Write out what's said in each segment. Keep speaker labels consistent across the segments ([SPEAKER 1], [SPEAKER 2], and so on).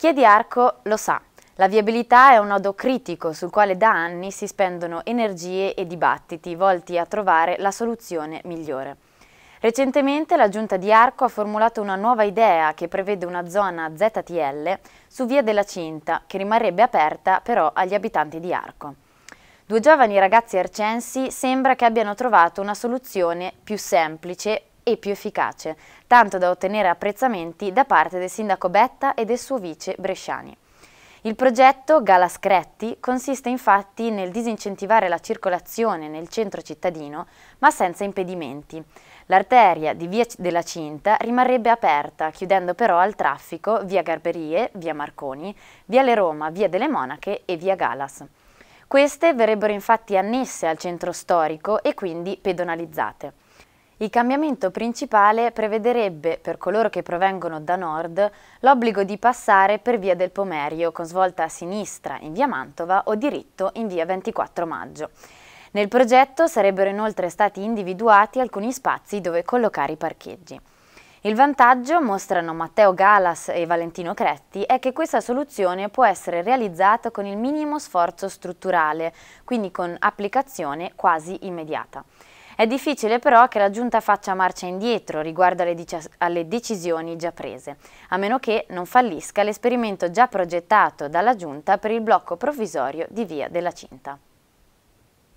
[SPEAKER 1] Chi è di Arco lo sa, la viabilità è un nodo critico sul quale da anni si spendono energie e dibattiti volti a trovare la soluzione migliore. Recentemente la giunta di Arco ha formulato una nuova idea che prevede una zona ZTL su via della Cinta che rimarrebbe aperta però agli abitanti di Arco. Due giovani ragazzi arcensi sembra che abbiano trovato una soluzione più semplice e più efficace, tanto da ottenere apprezzamenti da parte del sindaco Betta e del suo vice Bresciani. Il progetto Gala Scretti consiste infatti nel disincentivare la circolazione nel centro cittadino, ma senza impedimenti. L'arteria di Via della Cinta rimarrebbe aperta, chiudendo però al traffico via Garberie, via Marconi, via Le Roma, via delle Monache e via Galas. Queste verrebbero infatti annesse al centro storico e quindi pedonalizzate. Il cambiamento principale prevederebbe, per coloro che provengono da nord, l'obbligo di passare per via del Pomerio, con svolta a sinistra in via Mantova o diritto in via 24 maggio. Nel progetto sarebbero inoltre stati individuati alcuni spazi dove collocare i parcheggi. Il vantaggio, mostrano Matteo Galas e Valentino Cretti, è che questa soluzione può essere realizzata con il minimo sforzo strutturale, quindi con applicazione quasi immediata. È difficile però che la Giunta faccia marcia indietro riguardo alle, alle decisioni già prese, a meno che non fallisca l'esperimento già progettato dalla Giunta per il blocco provvisorio di via della Cinta.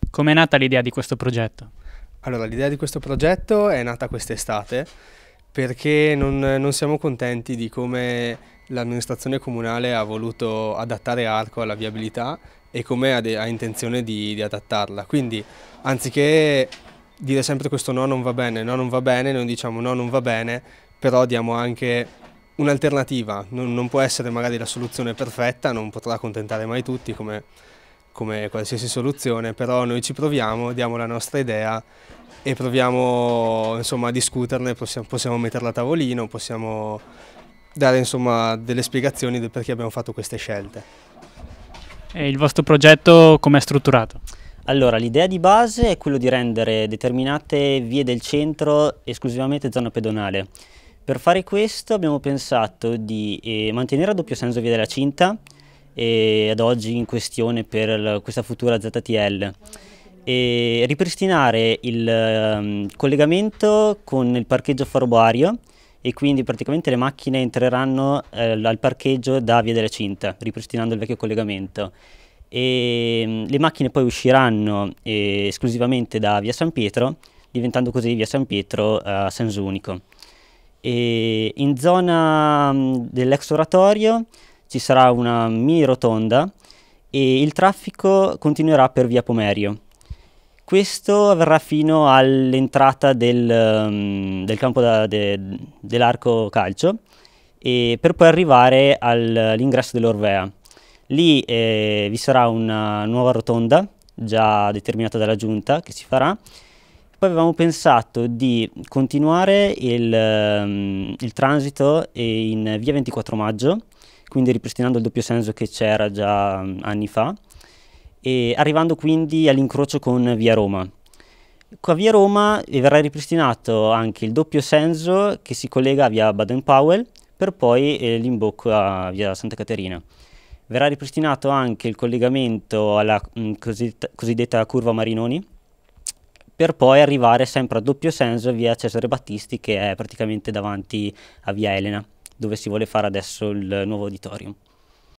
[SPEAKER 2] Come è nata l'idea di questo progetto? Allora, l'idea di questo progetto è nata quest'estate perché non, non, siamo contenti di come l'amministrazione comunale ha voluto adattare Arco alla viabilità e come ha, ha intenzione di, di adattarla. Quindi, anziché dire sempre questo no non va bene, no non va bene, noi diciamo no non va bene, però diamo anche un'alternativa, non, non può essere magari la soluzione perfetta, non potrà accontentare mai tutti come, come qualsiasi soluzione, però noi ci proviamo, diamo la nostra idea e proviamo insomma, a discuterne, possiamo, possiamo metterla a tavolino, possiamo dare insomma, delle
[SPEAKER 3] spiegazioni del perché abbiamo fatto queste scelte.
[SPEAKER 2] E il vostro progetto com'è strutturato?
[SPEAKER 3] Allora, l'idea di base è quella di rendere determinate vie del centro esclusivamente zona pedonale. Per fare questo abbiamo pensato di eh, mantenere a doppio senso via della cinta, eh, ad oggi in questione per la, questa futura ZTL, e ripristinare il eh, collegamento con il parcheggio faroboario e quindi praticamente le macchine entreranno eh, al parcheggio da via della cinta, ripristinando il vecchio collegamento e ehm, le macchine poi usciranno eh, esclusivamente da Via San Pietro, diventando così Via San Pietro eh, a eh, unico. E in zona mm, dell'ex oratorio ci sarà una mini rotonda e il traffico continuerà per Via Pomerio. Questo avverrà fino all'entrata del, um, del, campo de, dell'arco calcio e per poi arrivare all'ingresso dell'Orvea. Lì eh, vi sarà una nuova rotonda già determinata dalla giunta che si farà. Poi avevamo pensato di continuare il, ehm, il transito in via 24 maggio, quindi ripristinando il doppio senso che c'era già anni fa, e arrivando quindi all'incrocio con via Roma. Qua via Roma verrà ripristinato anche il doppio senso che si collega a via Baden-Powell per poi eh, l'imbocco a via Santa Caterina. Verrà ripristinato anche il collegamento alla mh, mm, cosiddetta, cosiddetta curva Marinoni, per poi arrivare sempre a doppio senso via Cesare Battisti che è praticamente davanti a via Elena dove si vuole fare adesso il nuovo auditorium.